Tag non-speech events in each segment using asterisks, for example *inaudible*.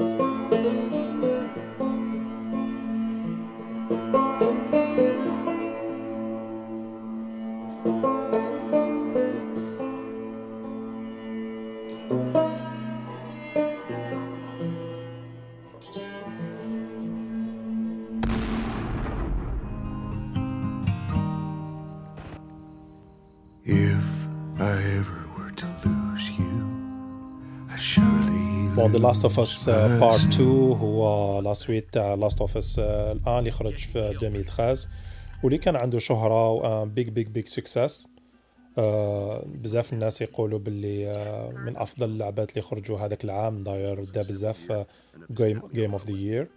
Thank you. ذا لاست اوف اس بارت 2 هو لا سويت تاع لاست اوف اس الان اللي خرج في 2013 واللي كان عنده شهره وان بيج بيج بيج سكسس بزاف الناس يقولوا باللي uh, من افضل اللعبات اللي خرجوا هذاك العام داير دا بزاف جيم اوف ذا يير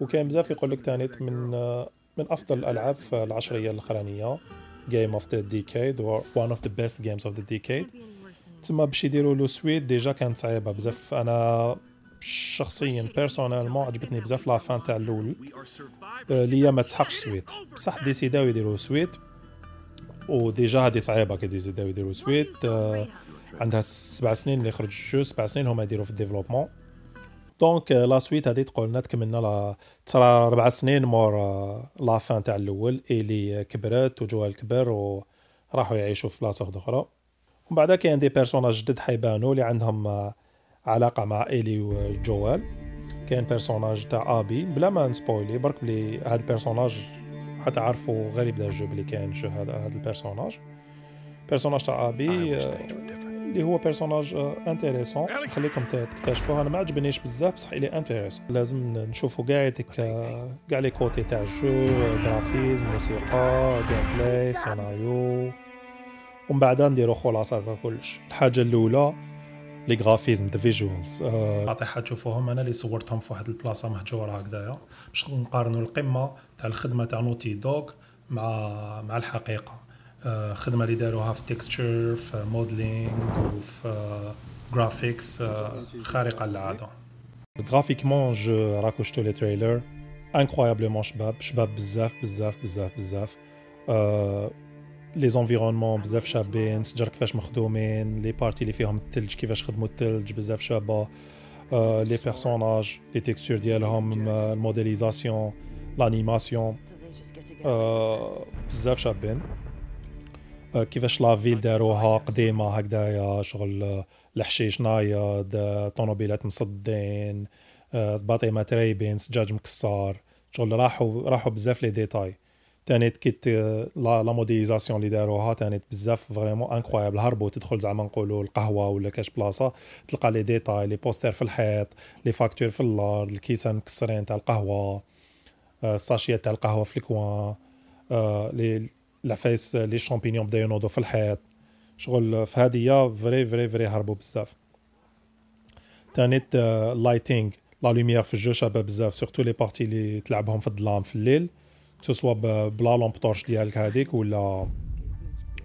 وكاين بزاف يقول لك تاني من uh, من افضل الالعاب في العشريه الاخرانيه جيم اوف ذا ديكيد وان اوف ذا بيست جيمز اوف ذا ديكيد تما باش يديروا لو سويت ديجا كانت صعيبه بزاف انا شخصيا بيرسونيلمون عجبتني بزاف لا فان تاع الاول آه، ليا ما تحقش سويت بصح ديسيداو يديروا سويت وديجا هادي صعيبه كي ديسيداو يديروا سويت آه، عندها سبع سنين اللي خرج الجو سبع سنين هما يديروا في الديفلوبمون دونك آه، لا سويت هادي تقول لنا تكملنا لا ترى ربع سنين مور لا فان تاع الاول اللي كبرت وجوها الكبر وراحوا يعيشوا في بلاصه اخرى ومن بعد كاين دي بيرسوناج جدد حيبانو اللي عندهم آه، علاقه مع ايلي وجوال كاين بيرسوناج تاع ابي بلا ما نسبويلي برك بلي هاد البيرسوناج حتعرفوا غير يبدا الجو بلي كاين شو هاد, هاد البيرسوناج بيرسوناج تاع ابي آه، اللي هو بيرسوناج انتريسون آه، خليكم تكتشفوه انا ما عجبنيش بزاف بصح الي انتريسون لازم نشوفوا كاع ديك كاع لي كوتي تاع الجو غرافيزم موسيقى جيم بلاي سيناريو ومن بعدها نديرو خلاصه تاع كلش الحاجه الاولى لي غرافيزم ذا آه، فيجوالز نعطيها تشوفوهم انا اللي صورتهم في واحد البلاصه مهجوره هكذايا باش نقارنوا القمه تاع الخدمه تاع نوتي دوغ مع مع الحقيقه الخدمه خدمه اللي داروها في تكستشر في موديلينغ وفي جرافيكس آه، آه، خارقه للعاده غرافيكمون جو راكو شتو لي تريلر انكرويابلمون شباب شباب بزاف بزاف بزاف بزاف لي زونفيرونمون بزاف شابين سجر كيفاش مخدومين لي بارتي اللي فيهم الثلج كيفاش خدموا الثلج بزاف شابه لي بيرسوناج لي تيكستور ديالهم الموديليزاسيون آه، آه، لانيماسيون بزاف شابين آه، كيفاش فيل داروها قديمه هكذايا شغل الحشيش نايض طونوبيلات مصدين باطيمات رايبين سجاج مكسار شغل راحوا راحوا بزاف لي ديتاي تانيت كيت آه، لا موديزاسيون اللي داروها تانيت بزاف فريمون انكرويابل هربوا تدخل زعما نقولوا القهوه ولا كاش بلاصه تلقى لي ديتاي لي بوستر في الحيط لي فاكتور في الارض الكيسان مكسرين تاع القهوه آه، الساشيه تاع القهوه في الكوان آه، لي لافيس لي شامبينيون بداو ينوضوا في الحيط شغل في هادية فري فري فري هربوا بزاف تانيت لايتينغ لا لوميير في الجو شابه بزاف سورتو لي بارتي اللي تلعبهم في الظلام في الليل سوسوا بلا لومب طورش ديالك هذيك ولا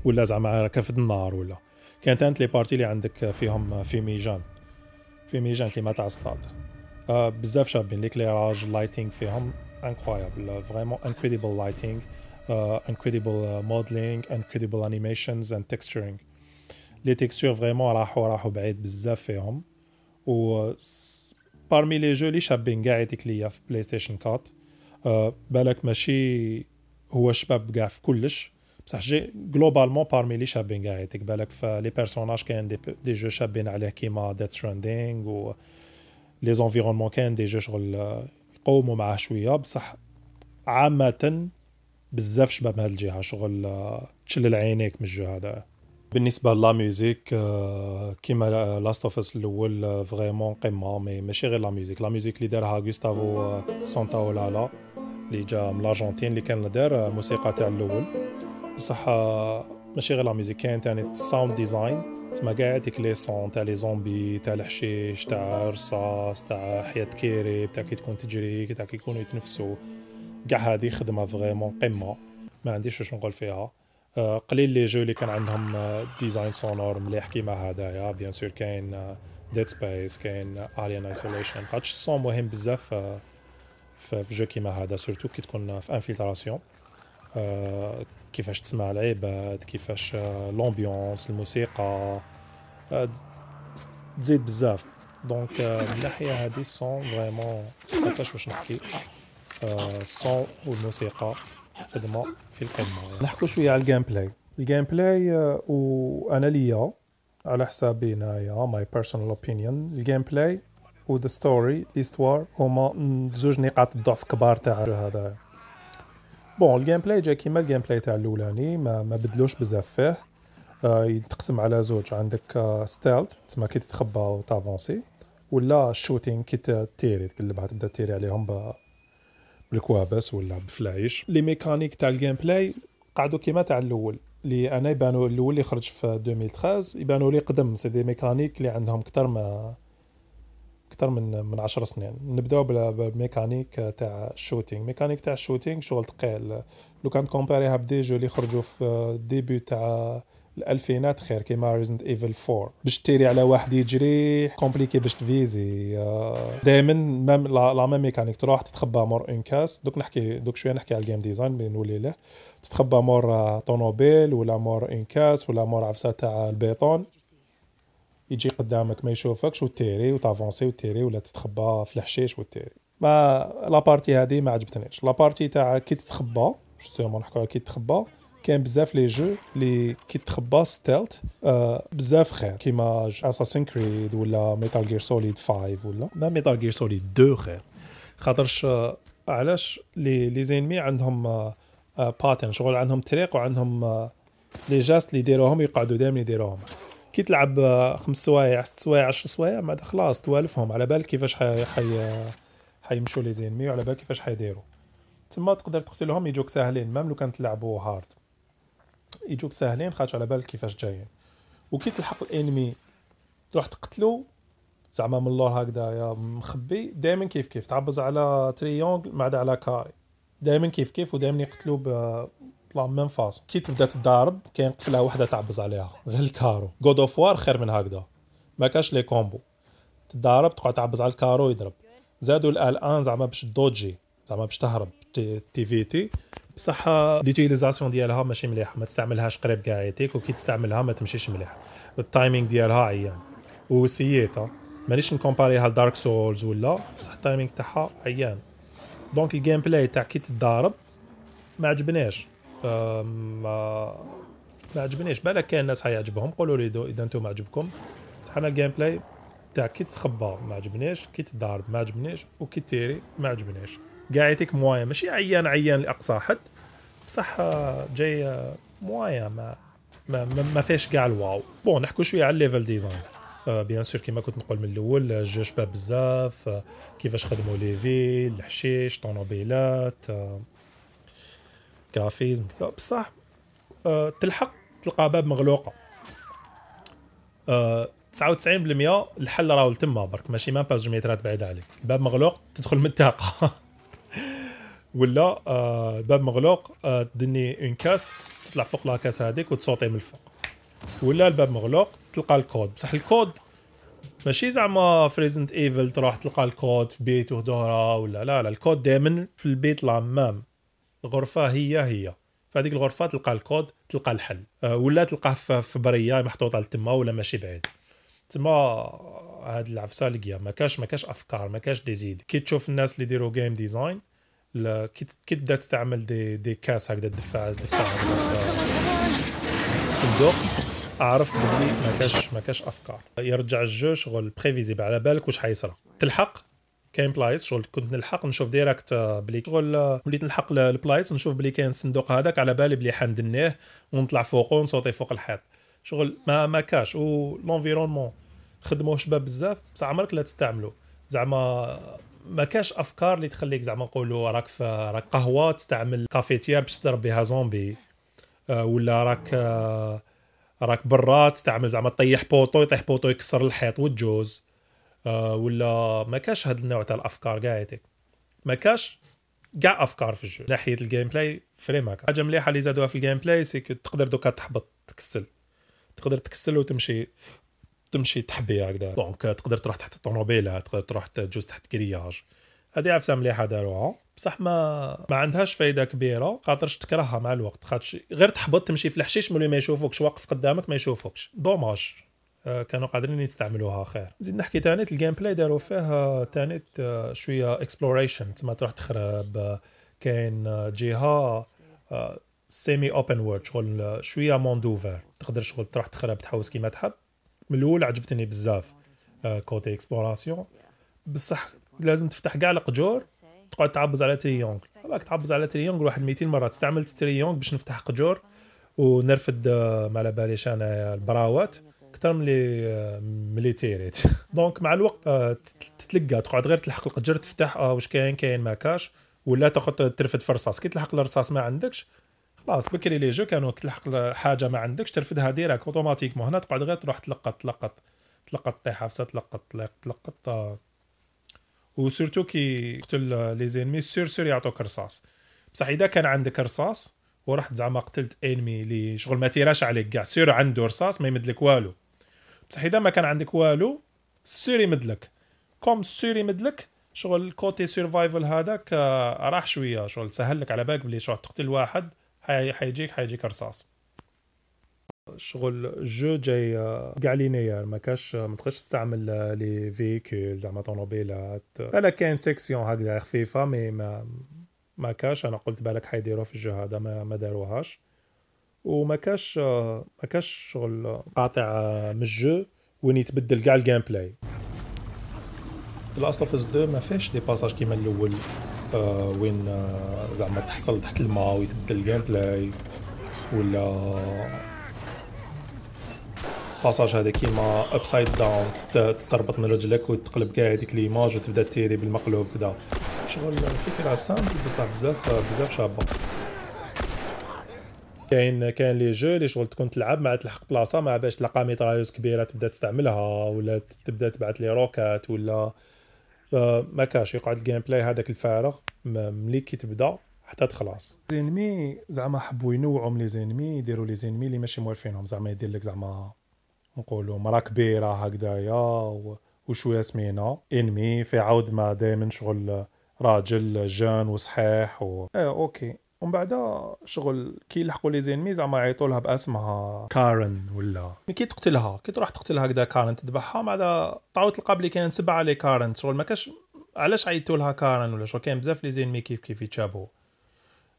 ولا زعما كفد النار ولا كانت انت لي بارتي اللي عندك فيهم في ميجان كيما تاع الصطاد آه، بزاف شابين ليكليراج لايتينغ فيهم انكرويابل فريمون انكريديبل لايتينغ انكريديبل موديلينغ انكريديبل انيميشنز اند تكستشرينغ لي تكستور فريمون راحوا راحوا بعيد بزاف فيهم و بارمي لي جو لي شابين كاع ليا في بلاي ستيشن 4 آه، بالك ماشي هو شباب كاع في كلش بصح جي جلوبالمون بارمي لي شابين كاع يعطيك بالك فلي بيرسوناج كاين دي, دي جو شابين عليه كيما ديت ستراندينغ و لي زونفيرونمون كاين دي جو شغل آه، يقوموا معاه شويه بصح عامه بزاف شباب من هاد الجهه شغل آه، تشلل عينيك من الجو هذا بالنسبه لا ميوزيك كيما لاست اوف اس الاول فريمون قمه مي ماشي غير لا ميوزيك لا ميوزيك اللي دارها غوستافو سانتاولالا اللي جا من الارجنتين اللي كان دار الموسيقى تاع الاول بصح ماشي غير لا ميوزيك كاين تاني الساوند ديزاين تما كاع يعطيك لي سون تاع لي زومبي تاع الحشيش تاع الرصاص تاع حياة كيري تاع كي تكون تجري تاع كي يكونوا يتنفسوا كاع هذه خدمه فغيمون قمه ما عنديش واش نقول فيها آه، قليل لي جو اللي كان عندهم ديزاين آه، سونور مليح كيما هذايا بيان سور كاين ديد آه، سبيس كاين اليان ايسوليشن خاطش الصون مهم بزاف في جو كيما هذا سورتو كي تكون في انفلتراسيون آه كيفاش تسمع العباد كيفاش لومبيونس آه، الموسيقى آه تزيد بزاف دونك آه، من الناحيه هذه الصون فريمون كيفاش واش نحكي الصون آه، والموسيقى خدمه في القمه نحكوا شويه على الجيم بلاي الجيم بلاي وانا ليا على حسابي هنايا ماي بيرسونال اوبينيون الجيم بلاي و ذا ستوري ليستوار هما زوج نقاط ضعف كبار تاع هذا بون الجيم بلاي جا كيما الجيم بلاي تاع الاولاني ما, ما بدلوش بزاف فيه آه يتقسم على زوج عندك آه ستيلت تسمى كي تتخبى وتافونسي ولا شوتينغ كي تيري تقلبها تبدا تيري عليهم بالكوابس ولا بفلايش لي ميكانيك تاع الجيم بلاي قعدوا كيما تاع الاول لي انا يبانو الاول اللي خرج في 2013 يبانو لي قدم سي دي ميكانيك اللي عندهم اكثر ما اكثر من من 10 سنين نبداو بالميكانيك تاع الشوتينغ ميكانيك تاع الشوتينغ شغل ثقيل لو كان كومباريها بدي جو اللي خرجوا في الديبي تاع الالفينات خير كيما ريزنت ايفل 4 باش تيري على واحد يجري كومبليكي باش تفيزي آه، دائما ميم لا ميم ميكانيك تروح تتخبى مور اون كاس دوك نحكي دوك شويه نحكي على الجيم ديزاين نولي له تتخبى مور طونوبيل آه، ولا مور اون كاس ولا مور عفسه تاع البيطون يجي قدامك ما يشوفكش وتيري وتافونسي وتيري ولا تتخبى في الحشيش وتيري ما لا بارتي هذه ما عجبتنيش لا بارتي تاع كي تتخبى جوستومون نحكوا على كي تتخبى كاين بزاف لي جو لي كي تخبى ستيلت آه بزاف خير كيما اساسين كريد ولا ميتال جير سوليد 5 ولا ما ميتال جير سوليد 2 خير خاطرش آه علاش لي لي زينمي عندهم آه باتن آه، شغل عندهم طريق وعندهم آه، لي جاست لي يديروهم يقعدوا دائما يديروهم كي تلعب خمس سوايع ست سوايع عشر سوايع بعد خلاص توالفهم على بالك كيفاش حي حي حيمشوا لي زينمي وعلى بالك كيفاش حيديروا تما تقدر تقتلهم يجوك ساهلين مام لو كان تلعبوا هارد يجوك ساهلين خاطر على بالك كيفاش جايين وكي تلحق الانمي تروح تقتلو زعما من اللور هكذا يا مخبي دائما كيف كيف تعبز على تريونغل بعد على كاي دائما كيف كيف ودائما يقتلو لا ميم فاس كي تبدا تضارب كاين قفله وحده تعبز عليها غير الكارو جود اوف وار خير من هكذا ما كاش لي كومبو تضارب تقعد تعبز على الكارو يضرب زادوا الال ان زعما باش دوجي زعما باش تهرب تي تي بصح ليتيليزاسيون ديالها ماشي مليحه ما تستعملهاش قريب كاع وكي تستعملها ما تمشيش مليح التايمينغ ديالها عيان وسييتا مانيش نكومباريها لدارك سولز ولا بصح التايمينغ تاعها عيان دونك الجيم بلاي تاع كي تضارب ما عجبنيش ما ما عجبنيش بالك كاين ناس حيعجبهم قولوا لي اذا انتم عجبكم بصح انا الجيم بلاي تاع كي تخبى ما عجبنيش كي تضارب ما عجبنيش وكي تيري ما عجبنيش قاعدتك موايا ماشي عيان عيان لاقصى حد بصح جاي موايا ما ما, ما فيهش كاع الواو بون نحكوا شويه على الليفل ديزاين آه بيان سور كيما كنت نقول من الاول جوج شباب بزاف آه كيفاش خدموا لي فيل الحشيش طونوبيلات آه كافيزم كذا بصح أه تلحق تلقى باب مغلوقه أه 99% الحل راهو لتما برك ماشي ما باس جوج مترات بعيد عليك الباب مغلوق تدخل من التاقه *laughs* ولا أه الباب مغلوق أه تدني اون كاس تطلع فوق لا كاس هذيك وتصوتي من الفوق ولا الباب مغلوق تلقى الكود بصح الكود ماشي زعما فريزنت ايفل تروح تلقى الكود في بيت وهدوره ولا لا لا الكود دائما في البيت لا مام الغرفه هي هي فهذيك الغرفه تلقى الكود تلقى الحل آه، ولا تلقاه في بريه محطوطه لتما ولا ماشي بعيد تما آه، هاد العفسه لقيا ما كاش ما كاش افكار ما كاش دي زيد كي تشوف الناس اللي يديروا جيم ديزاين كي تبدا تستعمل دي دي كاس هكذا تدفع تدفع في صندوق اعرف بلي ما كاش ما كاش افكار يرجع الجو شغل بريفيزيبل على بالك واش حيصرى تلحق كاين بلايص شغل كنت نلحق نشوف ديريكت آه، بلي شغل آه، وليت نلحق البلايص نشوف بلي كاين الصندوق هذاك على بالي بلي حندنيه ونطلع فوقه ونصوتي فوق الحيط شغل ما ما كاش لونفيرونمون خدموه شباب بزاف بصح عمرك لا تستعملو زعما ما كاش افكار اللي تخليك زعما نقولوا راك في راك قهوه تستعمل كافيتير باش تضرب بها زومبي آه، ولا راك راك برا تستعمل زعما طيح بوطو يطيح بوطو يكسر الحيط وتجوز آه، ولا ما كاش هذا النوع تاع الافكار كاع ما كاش كاع افكار في الجو ناحيه الجيم بلاي هكا حاجه مليحه اللي زادوها في الجيم بلاي سي تقدر دوكا تحبط تكسل تقدر تكسل وتمشي تمشي تحبي هكذا دونك تقدر تروح تحت الطوموبيله تقدر تروح تجوز تحت كرياج هذه عفسه مليحه داروها بصح ما ما عندهاش فايده كبيره خاطرش تكرهها مع الوقت خاطرش غير تحبط تمشي في الحشيش ملي ما يشوفوكش واقف قدامك ما يشوفوكش دوماج آه، كانوا قادرين يستعملوها خير نزيد نحكي تانيت الجيم بلاي داروا فيه تانيت آه، شويه اكسبلوريشن تما تروح تخرب آه، كاين جهه سيمي اوبن وورد شغل شويه موند اوفر تقدر شغل تروح تخرب تحوس كيما تحب من الاول عجبتني بزاف كوتي اكسبلوراسيون بصح لازم تفتح كاع القجور تقعد تعبز على تريونغ هذاك تعبز على تريونغ واحد 200 مره استعملت تريونغ باش نفتح قجور ونرفد ما على باليش انا البراوات اكثر ملي آه، لي تيريت *laughs* دونك مع الوقت آه، تتلقى تقعد غير تلحق القجر تفتح اه واش كاين كاين ما كاش ولا تاخذ ترفد في الرصاص كي تلحق الرصاص ما عندكش خلاص بكري لي جو كانوا تلحق حاجه ما عندكش ترفدها ديراك اوتوماتيكمون هنا تقعد غير تروح تلقط تلقط تلقط طيحه فسا تلقط تلقط سورتو آه. كي قتل لي زينمي سور سور يعطوك رصاص بصح اذا كان عندك رصاص ورحت زعما قتلت انمي لي شغل ما تيراش عليك كاع سير عنده رصاص ما يمدلك والو بصح اذا ما كان عندك والو السور يمدلك كوم السور يمدلك شغل الكوتي سيرفايفل هذاك راح شويه شغل سهل لك على بالك بلي شغل تقتل واحد حيجيك حيجيك رصاص شغل الجو جاي كاع آه، لينير ما كاش ما تقدرش تستعمل آه، لي فيكول زعما طوموبيلات بلا كاين سيكسيون هكذا خفيفه مي ما ما كاش انا قلت بالك حيديروها في الجو هذا ما, ما داروهاش وما كاش ما كاش شغل قاطع آه، من الجو وين يتبدل كاع الجيم بلاي لاست اوف 2 ما فيهاش دي باساج كيما الاول آه، وين آه، زعما تحصل تحت الماء ويتبدل الجيم بلاي ولا باساج هذا كيما ابسايد داون تتربط من رجلك وتقلب كاع هذيك ليماج وتبدا تيري بالمقلوب كدا شغل الفكره سامبل بصح بزاف بزاف شابه كاين كاين لي جو اللي شغل تكون تلعب مع تلحق بلاصه مع باش تلقى ميترايوز كبيره تبدا تستعملها ولا تبدا تبعث لي روكات ولا آه، ما كاش يقعد الجيم بلاي هذاك الفارغ ملي كي تبدا حتى تخلص زينمي زعما حبوا ينوعوا من لي زينمي يديروا لي زينمي اللي ماشي موالفينهم زعما يدير لك زعما نقولوا مرا كبيره هكذايا و... وشويه سمينه انمي في عود ما دائما شغل راجل جان وصحيح و... اه اوكي ومن بعد شغل كي يلحقوا لي زينمي زعما يعيطوا لها باسمها كارن ولا مي كي تقتلها كي تروح تقتلها هكذا كارن تذبحها مع تعاود تلقى بلي كاين سبعه لي كارن شغل ما كاش علاش عيطوا لها كارن ولا شغل كاين بزاف لي زينمي كيف كيف يتشابوا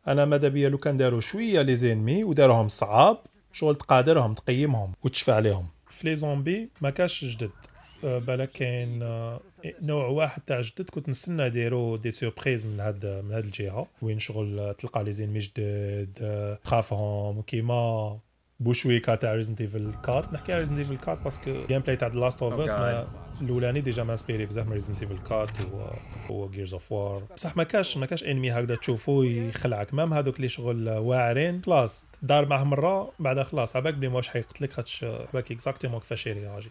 انا ماذا بيا لو كان داروا شويه لي زينمي وداروهم صعاب شغل تقادرهم تقيمهم وتشفى عليهم في لي زومبي ما كاش جدد أه، بلا كاين أه، إيه، نوع واحد تاع جدد كنت نستنى ديرو دي سوربريز من هاد من هاد الجهه وين شغل تلقى لي زين جدد تخافهم أه، كيما بوشويكا تاع ريزنت ايفل 4 نحكي على ريزنت ايفل 4 باسكو جيم بلاي تاع لاست اوف اس الاولاني ديجا ما انسبيري بزاف من ريزنت ايفل 4 و جيرز اوف وار بصح ما كاش ما كاش انمي هكذا تشوفو يخلعك مام هذوك اللي شغل واعرين خلاص دار معاه مره بعدها خلاص عباك بلي واش حيقتلك خاطش عباك اكزاكتومون كيفاش يرياجي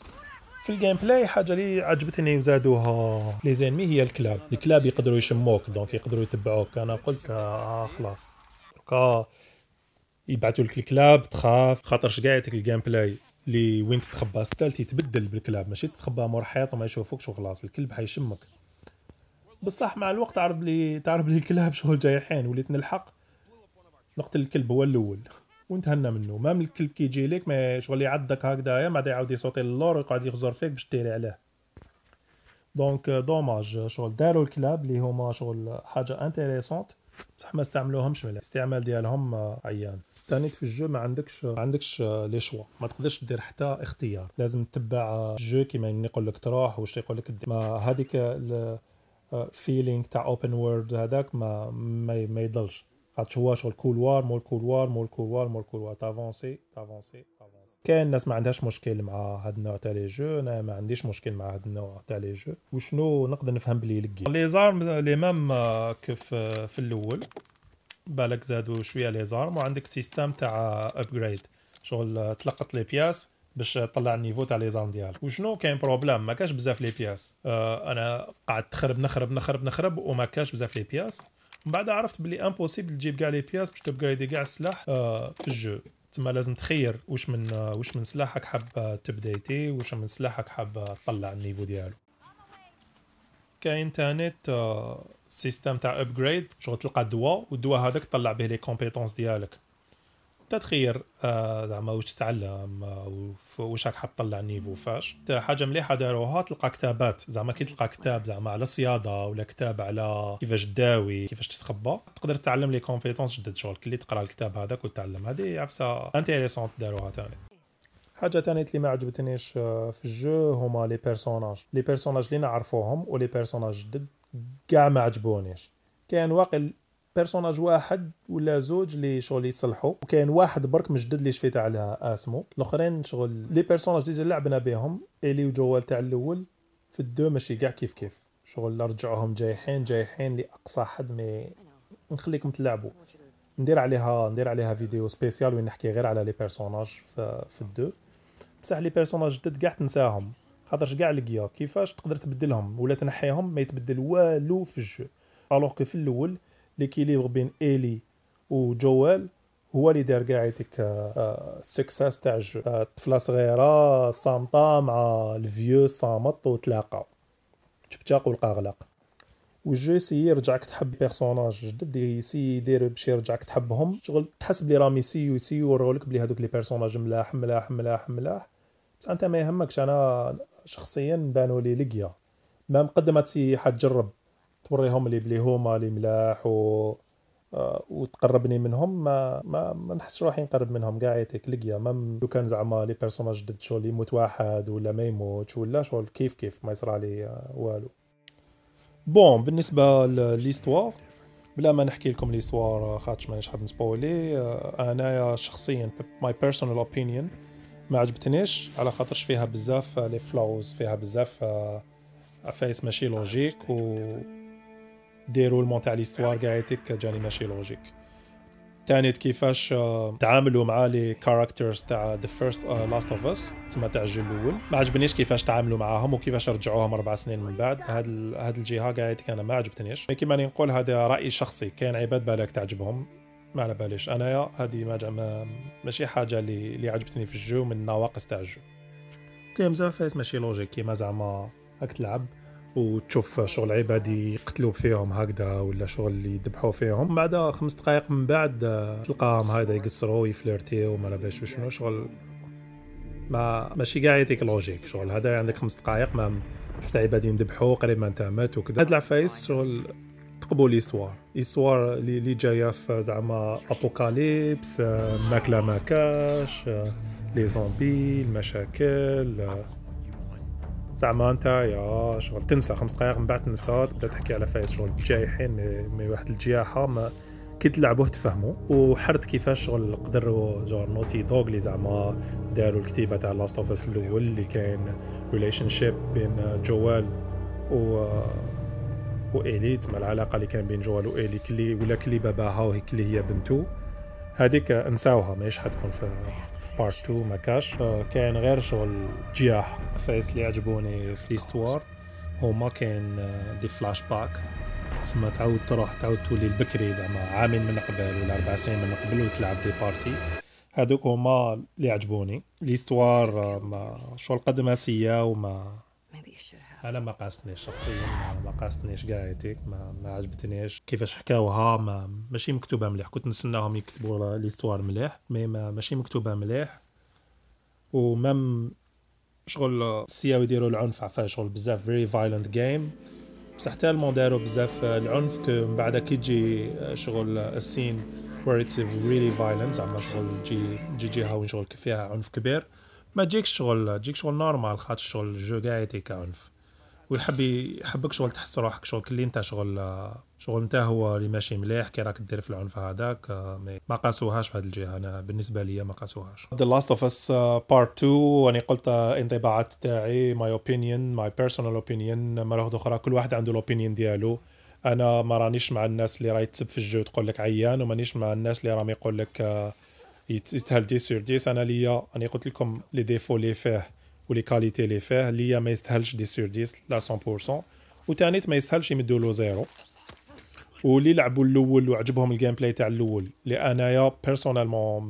في الجيم بلاي حاجه اللي عجبتني وزادوها لي زينمي هي الكلاب الكلاب يقدروا يشموك دونك يقدروا يتبعوك انا قلت آه, آه، خلاص دوكا يبعثوا لك الكلاب تخاف خاطرش كاع يعطيك الجيم بلاي اللي وين تتخبى ستالت يتبدل بالكلاب ماشي تتخبى مور حيط وما يشوفوكش وخلاص الكلب حيشمك بصح مع الوقت تعرف لي تعرف لي الكلاب شغل جايحين وليت نلحق نقتل الكلب هو الاول ونتهنى منه مام الكلب كيجي لك ما شغل يعضك هكذايا ما يعاود يصوتي للور ويقعد يغزر فيك باش تيري عليه دونك دوماج euh, شغل داروا الكلاب اللي هما شغل حاجه انتريسونت بصح ما استعملوهمش مليح الاستعمال ديالهم آه، عيان ثاني في الجو ما عندكش ما عندكش لي آه، شوا ما تقدرش دير حتى اختيار لازم تتبع آه، الجو كيما يقول لك تروح واش يقول لك ما هذيك الفيلينغ تاع اوبن وورد هذاك ما, ما يضلش قاعد شغل كولوار مول كولوار مول كولوار مول كولوار تافونسي تافونسي تافونسي كاين الناس ما عندهاش مشكل مع هاد النوع تاع لي جو انا ما عنديش مشكل مع هاد النوع تاع لي جو وشنو نقدر نفهم بلي لقي لي زارم لي مام كيف في الاول بالك زادوا شويه لي زارم وعندك سيستم تاع ابجريد شغل تلقط لي بياس باش تطلع النيفو تاع لي زارم ديالك وشنو كاين بروبليم ما كاش بزاف لي بياس انا قعدت نخرب نخرب نخرب نخرب وما كاش بزاف لي بياس من بعد عرفت بلي امبوسيبل تجيب كاع لي بياس باش تبغريدي كاع السلاح آه، في الجو تما لازم تخير واش من آه، واش من سلاحك حاب آه، تبديتي واش من سلاحك حاب تطلع النيفو ديالو كاين تانيت سيستم تاع ابجريد شغل تلقى دواء والدواء هذاك تطلع به لي كومبيتونس ديالك تتخير آه، زعما واش تتعلم آه، واش راك حاب تطلع نيفو فاش حاجه مليحه داروها تلقى كتابات زعما كي تلقى كتاب زعما على الصياده ولا كتاب على كيفاش تداوي كيفاش تتخبى تقدر تتعلم لي كومبيتونس جدد شغل كي تقرا الكتاب هذاك وتتعلم هذه عفسه انتيريسونت داروها ثاني حاجه تانية اللي ما عجبتنيش آه، في الجو هما لي بيرسوناج لي بيرسوناج اللي نعرفوهم ولي بيرسوناج جدد كاع ما عجبونيش كان واقع بيرسوناج واحد ولا زوج اللي شغل يصلحوا وكاين واحد برك مجدد لي شفيت على اسمو الاخرين شغل لي بيرسوناج ديجا لعبنا بهم الي وجوال تاع الاول في الدو ماشي كاع كيف كيف شغل رجعوهم جايحين جايحين لاقصى حد مي نخليكم تلعبوا ندير عليها ندير عليها فيديو سبيسيال وين نحكي غير على لي بيرسوناج في, الدو بصح لي بيرسوناج جدد كاع تنساهم خاطرش كاع لقيا كيفاش تقدر تبدلهم ولا تنحيهم ما يتبدل والو في الجو الوغ كو في الاول ليكيليبر بين الي وجوال هو اللي دار كاع هذيك السكساس تاع الطفله آه، صغيره صامته مع الفيو صامت وتلاقاو تبتاق والقاغلق والجو سي يرجعك تحب بيرسوناج جدد سي يدير باش يرجعك تحبهم شغل تحس بلي راهم يسيو يسيو يورولك بلي هذوك لي بيرسوناج ملاح ملاح ملاح ملاح بصح انت ما يهمكش انا شخصيا بانوا لي لقيا ما مقدمه حتجرب توريهم لي بلي هما لي ملاح و آه، وتقربني منهم ما ما, ما نحس روحي نقرب منهم كاع يعطيك لقيا مام لو كان زعما لي بيرسوناج جدد شغل يموت واحد ولا ما يموتش ولا شغل كيف كيف ما يصرى لي آه، والو بون بالنسبه لليستوار بلا ما نحكي لكم ليستوار آه، خاطش مانيش حاب نسبولي انايا شخصيا ماي بيرسونال اوبينيون ما عجبتنيش على خاطرش فيها بزاف لي فلوز فيها بزاف عفايس ماشي لوجيك و ديرولمون تاع ليستوار كاع جاني ماشي لوجيك تاني كيفاش تعاملوا مع لي كاركترز تاع ذا فيرست لاست اوف اس تما تاع الجيل الاول ما عجبنيش كيفاش تعاملوا معاهم وكيفاش رجعوهم اربع سنين من بعد هاد ال... هاد الجهه قاعدتك انا ما عجبتنيش كيما نقول هذا راي شخصي كاين عباد بالك تعجبهم ما على باليش انايا هذه ما, ماشي حاجه اللي اللي عجبتني في الجو من نواقص تاع الجو كاين بزاف فايس ماشي لوجيك كيما زعما هاك تلعب وتشوف شغل عباد يقتلوا فيهم هكذا ولا شغل يذبحوا فيهم بعد خمس دقائق من بعد تلقاهم هذا يقصروا يفلرتيو ما باش شنو شغل ما ماشي قاع يعطيك لوجيك شغل هذا عندك خمس دقائق ما شفت عباد يذبحوا قريب ما انت مات وكذا هاد العفايس شغل تقبوا ليستوار ايستوار اللي جايه في زعما ابوكاليبس ماكله ما كاش لي زومبي المشاكل زعما انت يا شغل تنسى خمس دقائق من بعد تنسى تبدا تحكي على فايز شغل جايحين من واحد الجياحه ما كي تلعبوه تفهموا وحرت كيفاش شغل قدروا جور نوتي دوغ اللي زعما داروا الكتيبه تاع لاست اوف اس الاول اللي كاين ريليشن شيب بين جوال و وإيلي تسمى العلاقه اللي كان بين جوال وإيلي كلي ولا كلي باباها وهي كلي هي بنتو هذيك انساوها ماهيش حتكون في بارت 2 ما كاش آه، كاين غير شغل جياح فايس اللي عجبوني في ليستوار هما كاين آه، دي فلاش باك تسمى تعاود تروح تعاود تولي البكري زعما عامين من قبل ولا اربع سنين من قبل وتلعب دي بارتي هادوك هما اللي عجبوني ليستوار آه، ما شغل قد ما سيا وما انا ما قاستنيش شخصيا ما قاستنيش كاع ايتيك ما, ما عجبتنيش كيفاش حكاوها ما ماشي مكتوبه مليح كنت نسناهم يكتبوا ليستوار مليح مي ما ماشي مكتوبه مليح ومام شغل السياوي يديروا العنف عفاه شغل بزاف فيري فايلنت جيم بصح حتى داروا بزاف العنف كو من بعد كي تجي شغل السين وير اتس ريلي فايلنت زعما شغل تجي جي جهه وين شغل فيها عنف كبير ما تجيكش شغل تجيك شغل نورمال خاطر شغل الجو كاع يعطيك عنف ويحب يحبك شغل تحس روحك شغل كلي انت شغل شغل انت هو اللي ماشي مليح كي راك دير في العنف هذاك آه، ما قاسوهاش في هذه الجهه انا بالنسبه لي ما قاسوهاش ذا لاست اوف اس بارت 2 وانا قلت آه، انطباعات تاعي ماي اوبينيون ماي بيرسونال اوبينيون مره اخرى كل واحد عنده الاوبينيون ديالو انا ما رانيش مع الناس اللي راهي تسب في الجو تقول لك عيان ومانيش مع الناس اللي راهم يقول لك يستاهل 10 سور 10 انا ليا انا قلت لكم لي ديفو اللي فيه ولي كاليتي اللي فيه اللي هي ما يستاهلش دي سور 10 لا 100% وثاني ما يستاهلش يمدوا له زيرو واللي لعبوا الاول وعجبهم الجيم بلاي تاع الاول اللي انايا بيرسونالمون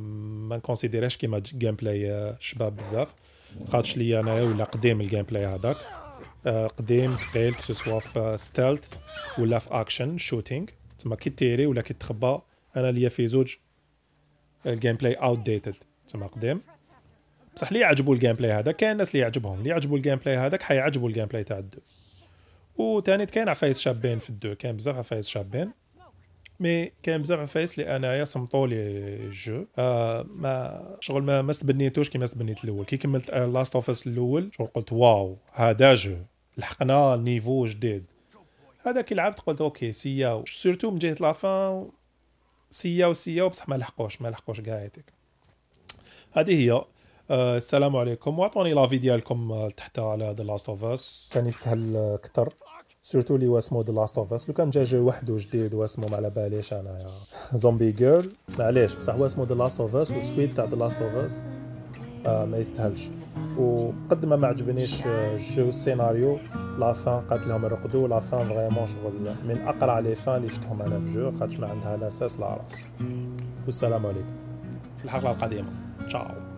ما نكونسيديريش كيما جيم بلاي شباب بزاف خاطش لي انايا ولا قديم الجيم بلاي هذاك قديم ثقيل كسوا في ستالت ولا في اكشن شوتينغ تما كي تيري ولا كي تخبى انا ليا في زوج الجيم بلاي اوت ديتد تما قديم بصح اللي يعجبو الجيم بلاي هذا كاين الناس اللي يعجبهم اللي يعجبو الجيم بلاي هذاك حيعجبو الجيم بلاي تاع الدو وثاني كاين عفايس شابين في الدو كاين بزاف عفايس شابين مي كاين بزاف عفايس اللي انايا صمطو لي جو آه ما شغل ما ما كيما استبنيت الاول كي كملت لاست اوف اس الاول شغل قلت واو هذا جو لحقنا نيفو جديد هذا كي لعبت قلت اوكي سياو سورتو من جهه لافان سياو سياو بصح ما لحقوش ما لحقوش كاع هذه هي آه، السلام عليكم واعطوني لافي ديالكم آه، تحت على ذا لاست اوف اس كان يستاهل اكثر آه، سيرتو اللي واسمو ذا لاست اوف اس لو كان جا جو وحده جديد واسمه ما على باليش انايا زومبي جيرل معليش بصح واسمو ذا لاست اوف اس والسويت تاع ذا لاست اوف اس ما يستاهلش وقد ما ما عجبنيش الجو السيناريو لا فان قالت لهم يرقدوا لا فان فريمون شغل من اقرع لي فان اللي شفتهم انا في جو خاطش ما عندها لا اساس لا راس والسلام عليكم في الحلقه القادمه تشاو